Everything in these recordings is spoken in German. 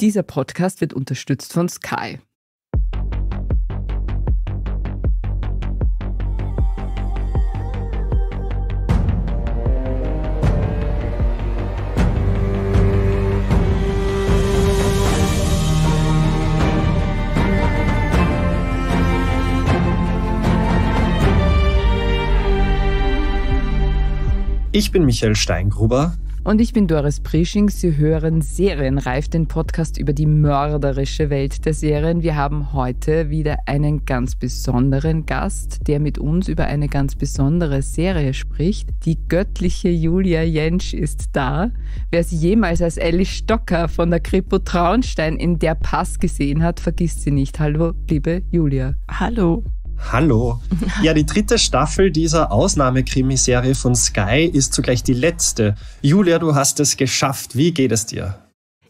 Dieser Podcast wird unterstützt von Sky. Ich bin Michael Steingruber. Und ich bin Doris Prisching. Sie hören Serienreif, den Podcast über die mörderische Welt der Serien. Wir haben heute wieder einen ganz besonderen Gast, der mit uns über eine ganz besondere Serie spricht. Die göttliche Julia Jentsch ist da. Wer sie jemals als Ellie Stocker von der Kripo Traunstein in der Pass gesehen hat, vergisst sie nicht. Hallo, liebe Julia. Hallo. Hallo. Ja, die dritte Staffel dieser Ausnahmekrimiserie von Sky ist zugleich die letzte. Julia, du hast es geschafft. Wie geht es dir?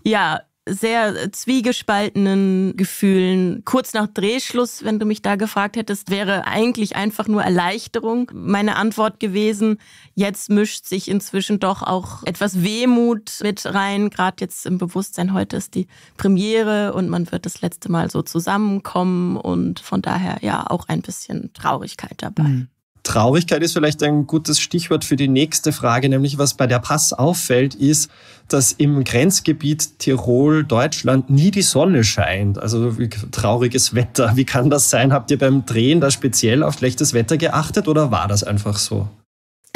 Ja, sehr äh, zwiegespaltenen Gefühlen. Kurz nach Drehschluss, wenn du mich da gefragt hättest, wäre eigentlich einfach nur Erleichterung meine Antwort gewesen. Jetzt mischt sich inzwischen doch auch etwas Wehmut mit rein, gerade jetzt im Bewusstsein, heute ist die Premiere und man wird das letzte Mal so zusammenkommen und von daher ja auch ein bisschen Traurigkeit dabei. Mhm. Traurigkeit ist vielleicht ein gutes Stichwort für die nächste Frage, nämlich was bei der Pass auffällt, ist, dass im Grenzgebiet Tirol-Deutschland nie die Sonne scheint. Also trauriges Wetter. Wie kann das sein? Habt ihr beim Drehen da speziell auf schlechtes Wetter geachtet oder war das einfach so?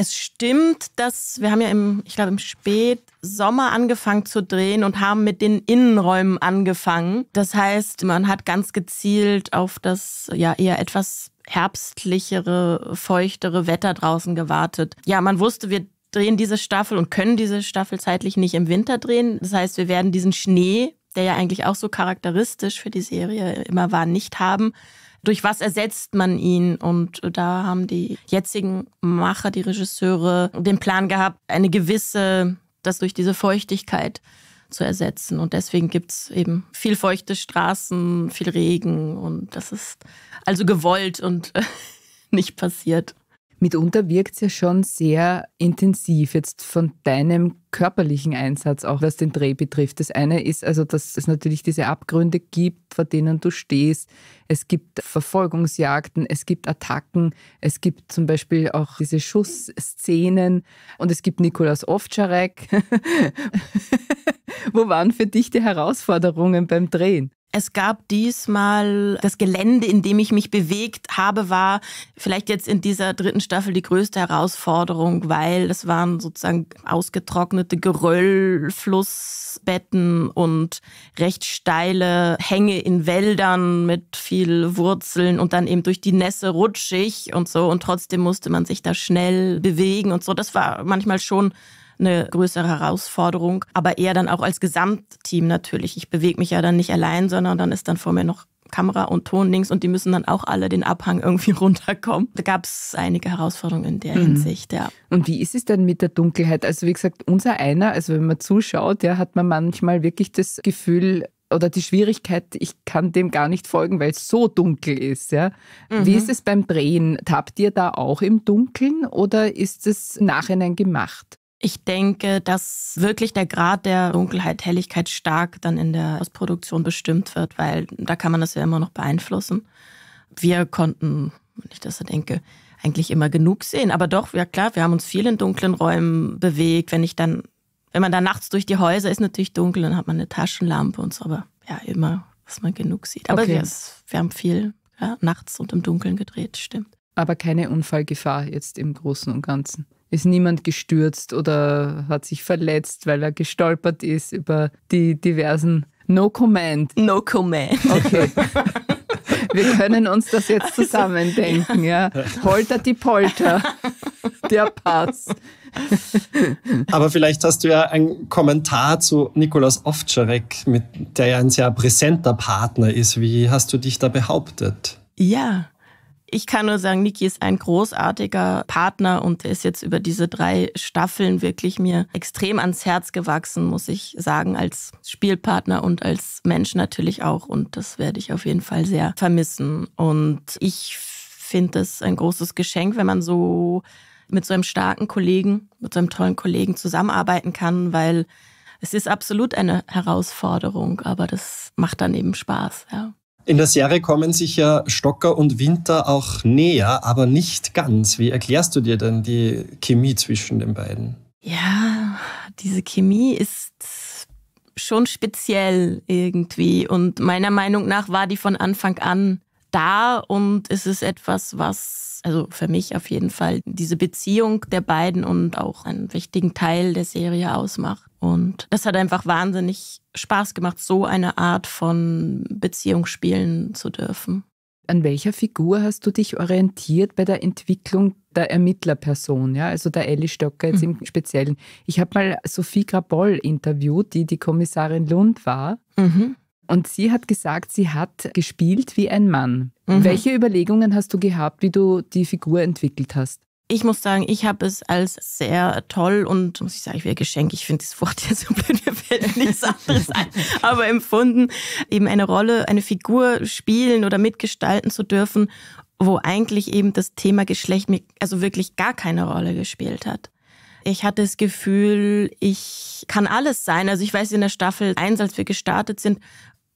Es stimmt, dass wir haben ja im, ich glaube, im Spätsommer angefangen zu drehen und haben mit den Innenräumen angefangen. Das heißt, man hat ganz gezielt auf das ja eher etwas herbstlichere, feuchtere Wetter draußen gewartet. Ja, man wusste, wir drehen diese Staffel und können diese Staffel zeitlich nicht im Winter drehen. Das heißt, wir werden diesen Schnee, der ja eigentlich auch so charakteristisch für die Serie immer war, nicht haben. Durch was ersetzt man ihn? Und da haben die jetzigen Macher, die Regisseure, den Plan gehabt, eine gewisse, dass durch diese Feuchtigkeit zu ersetzen. Und deswegen gibt es eben viel feuchte Straßen, viel Regen und das ist also gewollt und nicht passiert mitunter wirkt es ja schon sehr intensiv jetzt von deinem körperlichen Einsatz, auch was den Dreh betrifft. Das eine ist also, dass es natürlich diese Abgründe gibt, vor denen du stehst. Es gibt Verfolgungsjagden, es gibt Attacken, es gibt zum Beispiel auch diese Schussszenen und es gibt Nikolaus Ovtcharek. Wo waren für dich die Herausforderungen beim Drehen? Es gab diesmal das Gelände, in dem ich mich bewegt habe, war vielleicht jetzt in dieser dritten Staffel die größte Herausforderung, weil es waren sozusagen ausgetrocknete Geröllflussbetten und recht steile Hänge in Wäldern mit viel Wurzeln und dann eben durch die Nässe rutschig und so und trotzdem musste man sich da schnell bewegen und so. Das war manchmal schon eine größere Herausforderung, aber eher dann auch als Gesamtteam natürlich. Ich bewege mich ja dann nicht allein, sondern dann ist dann vor mir noch Kamera und Ton links und die müssen dann auch alle den Abhang irgendwie runterkommen. Da gab es einige Herausforderungen in der mhm. Hinsicht, ja. Und wie ist es denn mit der Dunkelheit? Also wie gesagt, unser einer, also wenn man zuschaut, ja, hat man manchmal wirklich das Gefühl, oder die Schwierigkeit, ich kann dem gar nicht folgen, weil es so dunkel ist. Ja? Mhm. Wie ist es beim Drehen? Tappt ihr da auch im Dunkeln oder ist es nachhinein gemacht? Ich denke, dass wirklich der Grad der Dunkelheit, Helligkeit stark dann in der Ausproduktion bestimmt wird, weil da kann man das ja immer noch beeinflussen. Wir konnten, wenn ich das so denke, eigentlich immer genug sehen. Aber doch, ja klar, wir haben uns viel in dunklen Räumen bewegt. Wenn ich dann, wenn man da nachts durch die Häuser ist, natürlich dunkel, dann hat man eine Taschenlampe und so, aber ja, immer, dass man genug sieht. Aber okay. wir, wir, haben viel ja, nachts und im Dunkeln gedreht, stimmt. Aber keine Unfallgefahr jetzt im Großen und Ganzen ist niemand gestürzt oder hat sich verletzt, weil er gestolpert ist über die diversen No Command. No Command. Okay. Wir können uns das jetzt also, zusammendenken, ja. Holter die Polter. Der Pass. Aber vielleicht hast du ja einen Kommentar zu Nikolaus Ovtcharek, mit der ja ein sehr präsenter Partner ist. Wie hast du dich da behauptet? Ja, ich kann nur sagen, Niki ist ein großartiger Partner und ist jetzt über diese drei Staffeln wirklich mir extrem ans Herz gewachsen, muss ich sagen, als Spielpartner und als Mensch natürlich auch. Und das werde ich auf jeden Fall sehr vermissen. Und ich finde es ein großes Geschenk, wenn man so mit so einem starken Kollegen, mit so einem tollen Kollegen zusammenarbeiten kann, weil es ist absolut eine Herausforderung, aber das macht dann eben Spaß, ja. In der Serie kommen sich ja Stocker und Winter auch näher, aber nicht ganz. Wie erklärst du dir denn die Chemie zwischen den beiden? Ja, diese Chemie ist schon speziell irgendwie und meiner Meinung nach war die von Anfang an da und es ist etwas, was, also für mich auf jeden Fall, diese Beziehung der beiden und auch einen wichtigen Teil der Serie ausmacht. Und das hat einfach wahnsinnig Spaß gemacht, so eine Art von Beziehung spielen zu dürfen. An welcher Figur hast du dich orientiert bei der Entwicklung der Ermittlerperson, ja, also der Ellie Stöcker jetzt mhm. im Speziellen. Ich habe mal Sophie Graboll interviewt, die die Kommissarin Lund war. Mhm. Und sie hat gesagt, sie hat gespielt wie ein Mann. Mhm. Welche Überlegungen hast du gehabt, wie du die Figur entwickelt hast? Ich muss sagen, ich habe es als sehr toll und muss ich sagen, ich will Geschenk, ich finde das Wort ja so blöd, mir fällt nichts anderes ein, aber empfunden, eben eine Rolle, eine Figur spielen oder mitgestalten zu dürfen, wo eigentlich eben das Thema Geschlecht mir also wirklich gar keine Rolle gespielt hat. Ich hatte das Gefühl, ich kann alles sein. Also ich weiß, in der Staffel 1, als wir gestartet sind,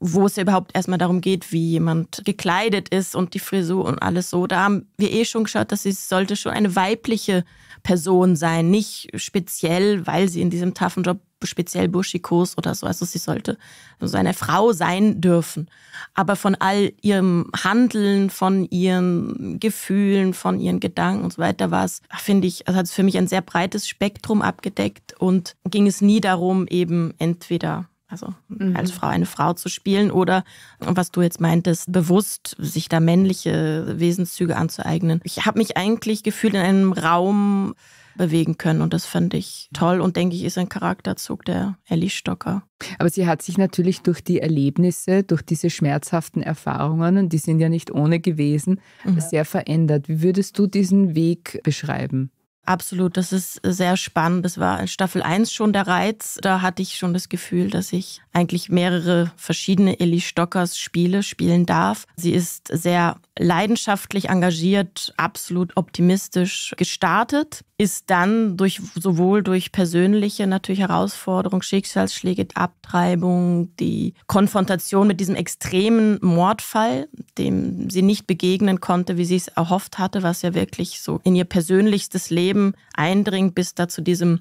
wo es ja überhaupt erstmal darum geht, wie jemand gekleidet ist und die Frisur und alles so. Da haben wir eh schon geschaut, dass sie sollte schon eine weibliche Person sein, nicht speziell, weil sie in diesem taffen Job speziell Bushikos oder so. Also sie sollte so eine Frau sein dürfen. Aber von all ihrem Handeln, von ihren Gefühlen, von ihren Gedanken und so weiter war es, finde ich, also hat es für mich ein sehr breites Spektrum abgedeckt und ging es nie darum, eben entweder also mhm. als Frau eine Frau zu spielen oder, was du jetzt meintest, bewusst sich da männliche Wesenszüge anzueignen. Ich habe mich eigentlich gefühlt in einem Raum bewegen können und das fand ich toll und denke ich ist ein Charakterzug der Ellie Stocker. Aber sie hat sich natürlich durch die Erlebnisse, durch diese schmerzhaften Erfahrungen, die sind ja nicht ohne gewesen, mhm. sehr verändert. Wie würdest du diesen Weg beschreiben? Absolut, das ist sehr spannend. Das war in Staffel 1 schon der Reiz. Da hatte ich schon das Gefühl, dass ich eigentlich mehrere verschiedene Ellie Stockers Spiele spielen darf. Sie ist sehr leidenschaftlich engagiert, absolut optimistisch gestartet, ist dann durch sowohl durch persönliche natürlich Herausforderungen, Schicksalsschläge, Abtreibung, die Konfrontation mit diesem extremen Mordfall, dem sie nicht begegnen konnte, wie sie es erhofft hatte, was ja wirklich so in ihr persönlichstes Leben eindringt, bis da zu diesem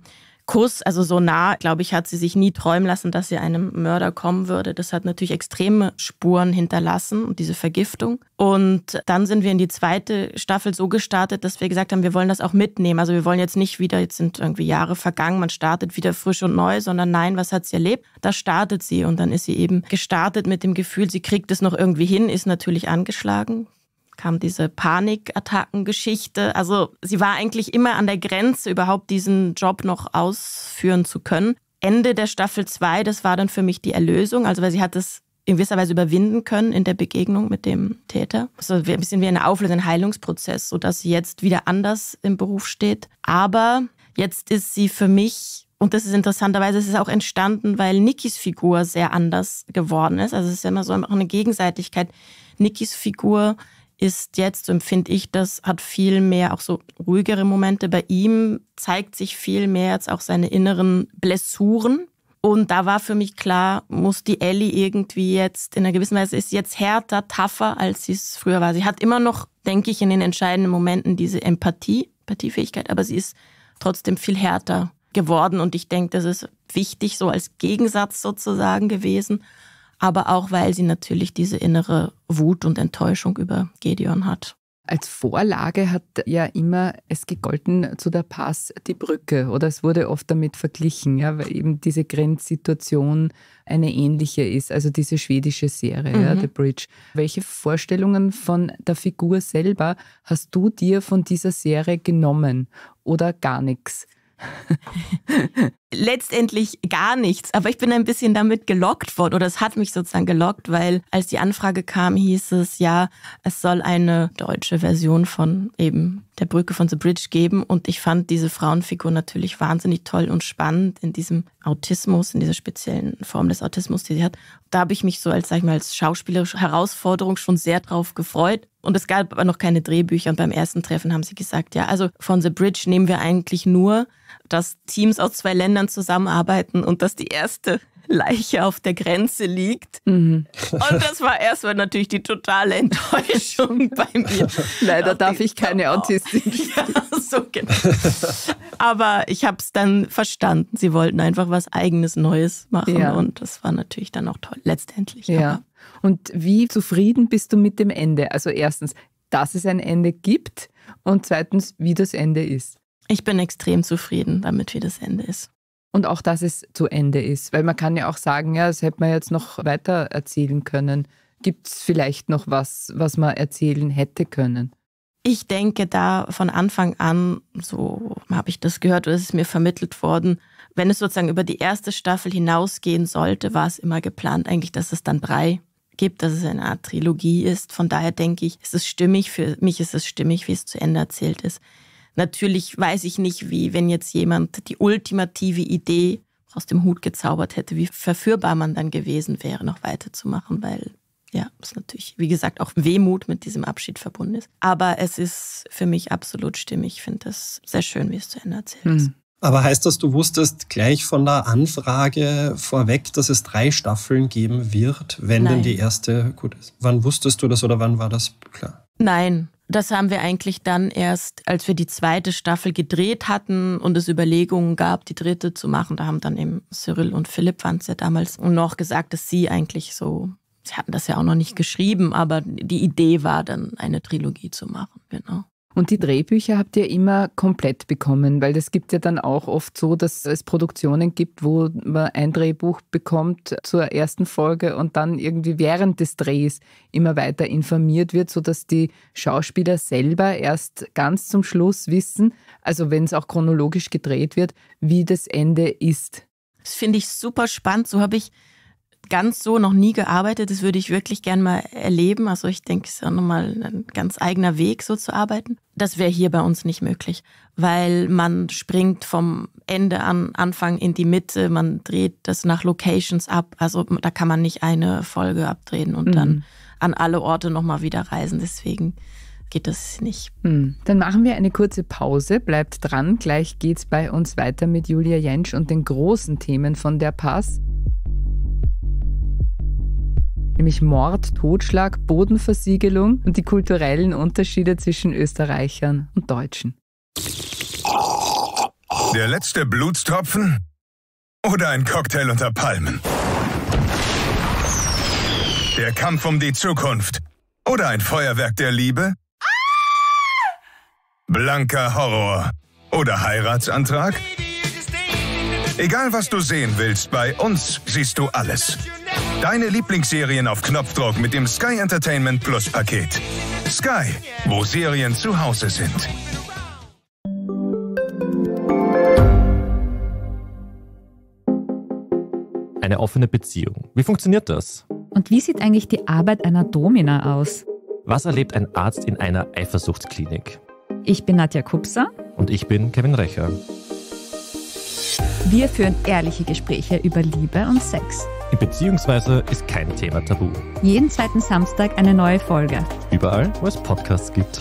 Kuss, also so nah, glaube ich, hat sie sich nie träumen lassen, dass sie einem Mörder kommen würde. Das hat natürlich extreme Spuren hinterlassen und diese Vergiftung. Und dann sind wir in die zweite Staffel so gestartet, dass wir gesagt haben, wir wollen das auch mitnehmen. Also wir wollen jetzt nicht wieder, jetzt sind irgendwie Jahre vergangen, man startet wieder frisch und neu, sondern nein, was hat sie erlebt? Da startet sie und dann ist sie eben gestartet mit dem Gefühl, sie kriegt es noch irgendwie hin, ist natürlich angeschlagen, kam diese Panikattackengeschichte. Also sie war eigentlich immer an der Grenze, überhaupt diesen Job noch ausführen zu können. Ende der Staffel 2, das war dann für mich die Erlösung, also weil sie hat es in gewisser Weise überwinden können in der Begegnung mit dem Täter. Also ein bisschen wie eine Auflösung, ein Heilungsprozess, sodass sie jetzt wieder anders im Beruf steht. Aber jetzt ist sie für mich und das ist interessanterweise, es ist auch entstanden, weil Nikis Figur sehr anders geworden ist. Also es ist ja immer so eine Gegenseitigkeit. Nikis Figur ist jetzt, so empfinde ich das, hat viel mehr auch so ruhigere Momente. Bei ihm zeigt sich viel mehr jetzt auch seine inneren Blessuren. Und da war für mich klar, muss die Ellie irgendwie jetzt in einer gewissen Weise, ist jetzt härter, tougher, als sie es früher war. Sie hat immer noch, denke ich, in den entscheidenden Momenten diese Empathie, Empathiefähigkeit, aber sie ist trotzdem viel härter geworden. Und ich denke, das ist wichtig so als Gegensatz sozusagen gewesen aber auch weil sie natürlich diese innere Wut und Enttäuschung über Gedeon hat. Als Vorlage hat ja immer es gegolten zu der Pass die Brücke oder es wurde oft damit verglichen, ja, weil eben diese Grenzsituation eine ähnliche ist, also diese schwedische Serie, mhm. ja, The Bridge. Welche Vorstellungen von der Figur selber hast du dir von dieser Serie genommen oder gar nichts? letztendlich gar nichts. Aber ich bin ein bisschen damit gelockt worden oder es hat mich sozusagen gelockt, weil als die Anfrage kam, hieß es ja, es soll eine deutsche Version von eben der Brücke von The Bridge geben. Und ich fand diese Frauenfigur natürlich wahnsinnig toll und spannend in diesem Autismus, in dieser speziellen Form des Autismus, die sie hat. Da habe ich mich so als, sag ich mal, als schauspielerische Herausforderung schon sehr drauf gefreut. Und es gab aber noch keine Drehbücher. Und beim ersten Treffen haben sie gesagt, ja, also von The Bridge nehmen wir eigentlich nur dass Teams aus zwei Ländern zusammenarbeiten und dass die erste Leiche auf der Grenze liegt. Mhm. Und das war erstmal natürlich die totale Enttäuschung bei mir. Leider darf ich keine Traum. Autistin. Ja, so genau. Aber ich habe es dann verstanden. Sie wollten einfach was eigenes Neues machen ja. und das war natürlich dann auch toll, letztendlich. Ja. Und wie zufrieden bist du mit dem Ende? Also erstens, dass es ein Ende gibt und zweitens, wie das Ende ist. Ich bin extrem zufrieden damit, wie das Ende ist. Und auch, dass es zu Ende ist. Weil man kann ja auch sagen, ja, das hätte man jetzt noch weiter erzählen können. Gibt es vielleicht noch was, was man erzählen hätte können? Ich denke da von Anfang an, so habe ich das gehört oder es ist mir vermittelt worden, wenn es sozusagen über die erste Staffel hinausgehen sollte, war es immer geplant eigentlich, dass es dann drei gibt, dass es eine Art Trilogie ist. Von daher denke ich, es ist stimmig, für mich ist es stimmig, wie es zu Ende erzählt ist. Natürlich weiß ich nicht, wie wenn jetzt jemand die ultimative Idee aus dem Hut gezaubert hätte, wie verführbar man dann gewesen wäre, noch weiterzumachen, weil ja, es natürlich, wie gesagt, auch Wehmut mit diesem Abschied verbunden ist. Aber es ist für mich absolut stimmig. Ich finde das sehr schön, wie es zu Ende erzählt hm. ist. Hm. Aber heißt das, du wusstest gleich von der Anfrage vorweg, dass es drei Staffeln geben wird, wenn Nein. denn die erste gut ist? Wann wusstest du das oder wann war das klar? Nein, das haben wir eigentlich dann erst, als wir die zweite Staffel gedreht hatten und es Überlegungen gab, die dritte zu machen. Da haben dann eben Cyril und Philipp waren es ja damals noch gesagt, dass sie eigentlich so, sie hatten das ja auch noch nicht geschrieben, aber die Idee war dann, eine Trilogie zu machen, genau. Und die Drehbücher habt ihr immer komplett bekommen, weil es gibt ja dann auch oft so, dass es Produktionen gibt, wo man ein Drehbuch bekommt zur ersten Folge und dann irgendwie während des Drehs immer weiter informiert wird, sodass die Schauspieler selber erst ganz zum Schluss wissen, also wenn es auch chronologisch gedreht wird, wie das Ende ist. Das finde ich super spannend. So habe ich ganz so noch nie gearbeitet. Das würde ich wirklich gern mal erleben. Also ich denke, es ist ja nochmal ein ganz eigener Weg, so zu arbeiten. Das wäre hier bei uns nicht möglich, weil man springt vom Ende an Anfang in die Mitte. Man dreht das nach Locations ab. Also da kann man nicht eine Folge abdrehen und mhm. dann an alle Orte nochmal wieder reisen. Deswegen geht das nicht. Hm. Dann machen wir eine kurze Pause. Bleibt dran. Gleich geht's bei uns weiter mit Julia Jentsch und den großen Themen von der Pass nämlich Mord, Totschlag, Bodenversiegelung und die kulturellen Unterschiede zwischen Österreichern und Deutschen. Der letzte Blutstropfen oder ein Cocktail unter Palmen. Der Kampf um die Zukunft oder ein Feuerwerk der Liebe. Blanker Horror oder Heiratsantrag. Egal was du sehen willst, bei uns siehst du alles. Deine Lieblingsserien auf Knopfdruck mit dem Sky Entertainment Plus Paket. Sky, wo Serien zu Hause sind. Eine offene Beziehung. Wie funktioniert das? Und wie sieht eigentlich die Arbeit einer Domina aus? Was erlebt ein Arzt in einer Eifersuchtsklinik? Ich bin Nadja Kupser. Und ich bin Kevin Recher. Wir führen ehrliche Gespräche über Liebe und Sex. Beziehungsweise ist kein Thema tabu. Jeden zweiten Samstag eine neue Folge. Überall, wo es Podcasts gibt.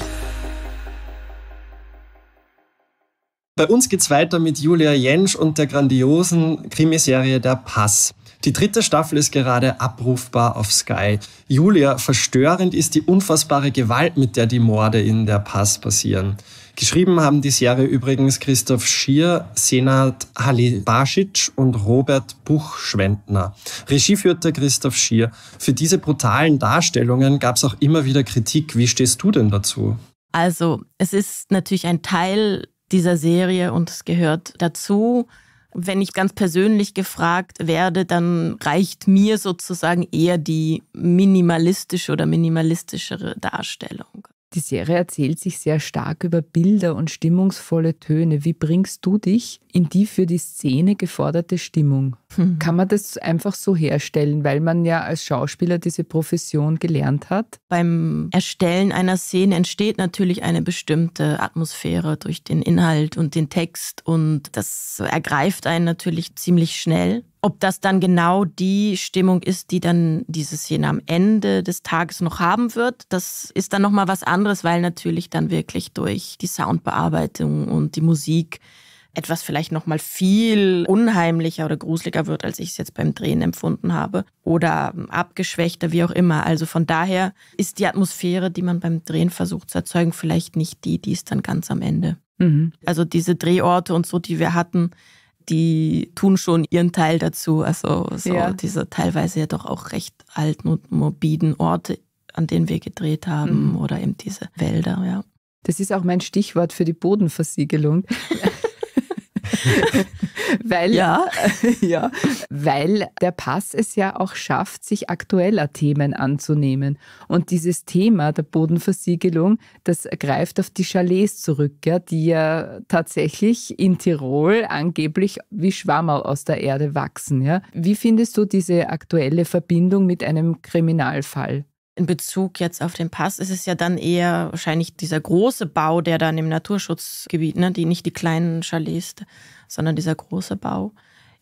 Bei uns geht's weiter mit Julia Jentsch und der grandiosen Krimiserie Der Pass. Die dritte Staffel ist gerade abrufbar auf Sky. Julia, verstörend ist die unfassbare Gewalt, mit der die Morde in Der Pass passieren. Geschrieben haben die Serie übrigens Christoph Schier, Senat Halibasic und Robert Buchschwendner. Regie führte Christoph Schier. Für diese brutalen Darstellungen gab es auch immer wieder Kritik. Wie stehst du denn dazu? Also, es ist natürlich ein Teil dieser Serie und es gehört dazu. Wenn ich ganz persönlich gefragt werde, dann reicht mir sozusagen eher die minimalistische oder minimalistischere Darstellung. Die Serie erzählt sich sehr stark über Bilder und stimmungsvolle Töne. Wie bringst du dich in die für die Szene geforderte Stimmung? Mhm. Kann man das einfach so herstellen, weil man ja als Schauspieler diese Profession gelernt hat? Beim Erstellen einer Szene entsteht natürlich eine bestimmte Atmosphäre durch den Inhalt und den Text und das ergreift einen natürlich ziemlich schnell. Ob das dann genau die Stimmung ist, die dann diese Szene am Ende des Tages noch haben wird, das ist dann nochmal was anderes, weil natürlich dann wirklich durch die Soundbearbeitung und die Musik etwas vielleicht noch mal viel unheimlicher oder gruseliger wird, als ich es jetzt beim Drehen empfunden habe oder abgeschwächter, wie auch immer. Also von daher ist die Atmosphäre, die man beim Drehen versucht zu erzeugen, vielleicht nicht die, die ist dann ganz am Ende. Mhm. Also diese Drehorte und so, die wir hatten, die tun schon ihren Teil dazu. Also so ja. diese teilweise ja doch auch recht alten und morbiden Orte, an denen wir gedreht haben mhm. oder eben diese Wälder, ja. Das ist auch mein Stichwort für die Bodenversiegelung. weil, ja. ja, weil der Pass es ja auch schafft, sich aktueller Themen anzunehmen. Und dieses Thema der Bodenversiegelung, das greift auf die Chalets zurück, ja, die ja tatsächlich in Tirol angeblich wie Schwammerl aus der Erde wachsen. Ja. Wie findest du diese aktuelle Verbindung mit einem Kriminalfall? in Bezug jetzt auf den Pass ist es ja dann eher wahrscheinlich dieser große Bau, der dann im Naturschutzgebiet, ne, die nicht die kleinen Chalets, sondern dieser große Bau.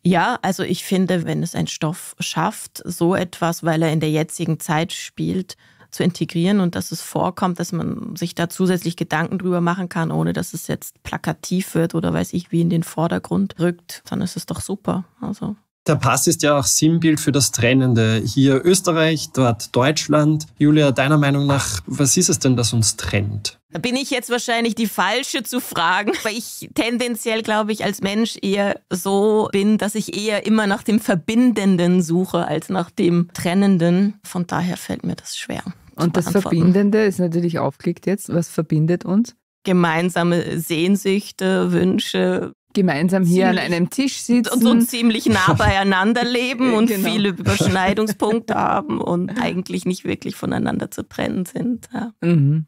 Ja, also ich finde, wenn es ein Stoff schafft, so etwas, weil er in der jetzigen Zeit spielt, zu integrieren und dass es vorkommt, dass man sich da zusätzlich Gedanken drüber machen kann, ohne dass es jetzt plakativ wird oder weiß ich wie in den Vordergrund rückt, dann ist es doch super. Also der Pass ist ja auch Sinnbild für das Trennende. Hier Österreich, dort Deutschland. Julia, deiner Meinung nach, was ist es denn, das uns trennt? Da bin ich jetzt wahrscheinlich die Falsche zu fragen, weil ich tendenziell, glaube ich, als Mensch eher so bin, dass ich eher immer nach dem Verbindenden suche als nach dem Trennenden. Von daher fällt mir das schwer. Und das Verbindende ist natürlich aufgelegt jetzt. Was verbindet uns? gemeinsame Sehnsüchte, Wünsche, gemeinsam hier ziemlich an einem Tisch sitzen. Und so ziemlich nah beieinander leben und genau. viele Überschneidungspunkte haben und eigentlich nicht wirklich voneinander zu trennen sind. Ja. Mhm.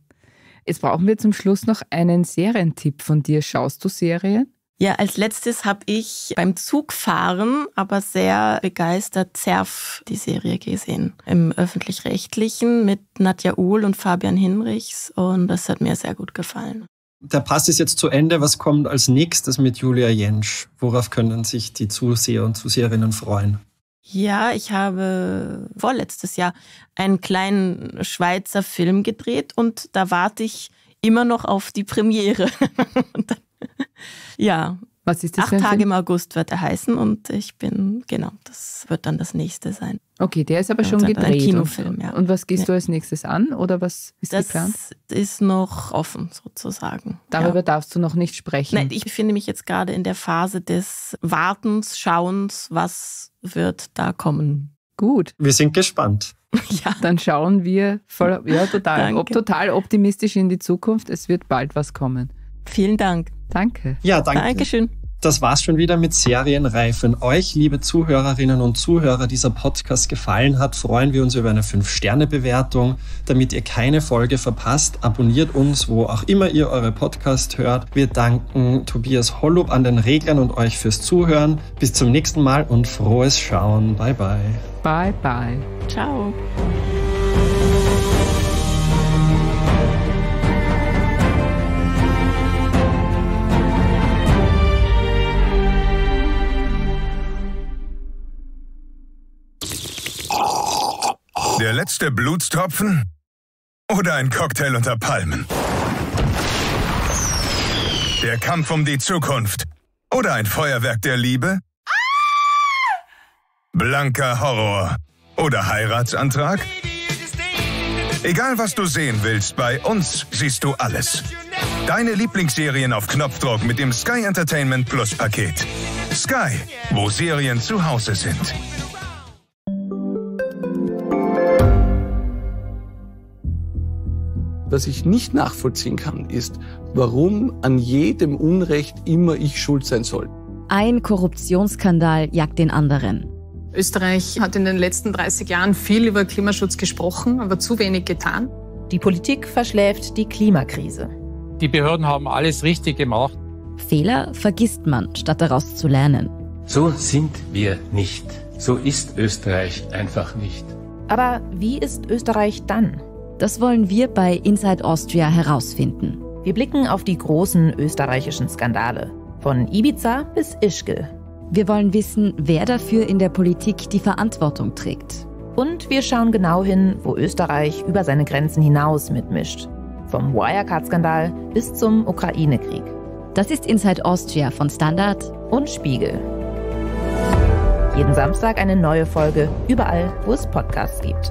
Jetzt brauchen wir zum Schluss noch einen Serientipp von dir. Schaust du Serien? Ja, als letztes habe ich beim Zugfahren, aber sehr begeistert, ZERF, die Serie gesehen. Im öffentlich-rechtlichen mit Nadja Uhl und Fabian Hinrichs. Und das hat mir sehr gut gefallen. Der Pass ist jetzt zu Ende. Was kommt als nächstes mit Julia Jentsch? Worauf können sich die Zuseher und Zuseherinnen freuen? Ja, ich habe vorletztes Jahr einen kleinen Schweizer Film gedreht und da warte ich immer noch auf die Premiere. ja, was ist das? Acht Tage im August wird er heißen und ich bin, genau, das wird dann das nächste sein. Okay, der ist aber schon gedreht. Ein Kinofilm, und, ja. Und was gehst ja. du als nächstes an oder was ist das geplant? Das ist noch offen sozusagen. Darüber ja. darfst du noch nicht sprechen. Nein, ich befinde mich jetzt gerade in der Phase des Wartens, Schauens, was wird da kommen. Gut. Wir sind gespannt. Ja. Dann schauen wir voll, ja, total, ob, total optimistisch in die Zukunft. Es wird bald was kommen. Vielen Dank. Danke. Ja, danke. Dankeschön das war's schon wieder mit Serienreif. Wenn euch, liebe Zuhörerinnen und Zuhörer, dieser Podcast gefallen hat, freuen wir uns über eine 5-Sterne-Bewertung. Damit ihr keine Folge verpasst, abonniert uns, wo auch immer ihr eure Podcast hört. Wir danken Tobias Hollup an den Reglern und euch fürs Zuhören. Bis zum nächsten Mal und frohes Schauen. Bye, bye. Bye, bye. Ciao. der letzte Blutstropfen? Oder ein Cocktail unter Palmen? Der Kampf um die Zukunft? Oder ein Feuerwerk der Liebe? Blanker Horror? Oder Heiratsantrag? Egal was du sehen willst, bei uns siehst du alles. Deine Lieblingsserien auf Knopfdruck mit dem Sky Entertainment Plus Paket. Sky, wo Serien zu Hause sind. Was ich nicht nachvollziehen kann, ist, warum an jedem Unrecht immer ich schuld sein soll. Ein Korruptionsskandal jagt den anderen. Österreich hat in den letzten 30 Jahren viel über Klimaschutz gesprochen, aber zu wenig getan. Die Politik verschläft die Klimakrise. Die Behörden haben alles richtig gemacht. Fehler vergisst man, statt daraus zu lernen. So sind wir nicht. So ist Österreich einfach nicht. Aber wie ist Österreich dann? Das wollen wir bei Inside Austria herausfinden. Wir blicken auf die großen österreichischen Skandale, von Ibiza bis Ischgl. Wir wollen wissen, wer dafür in der Politik die Verantwortung trägt. Und wir schauen genau hin, wo Österreich über seine Grenzen hinaus mitmischt. Vom Wirecard-Skandal bis zum Ukraine-Krieg. Das ist Inside Austria von Standard und Spiegel. Jeden Samstag eine neue Folge, überall, wo es Podcasts gibt.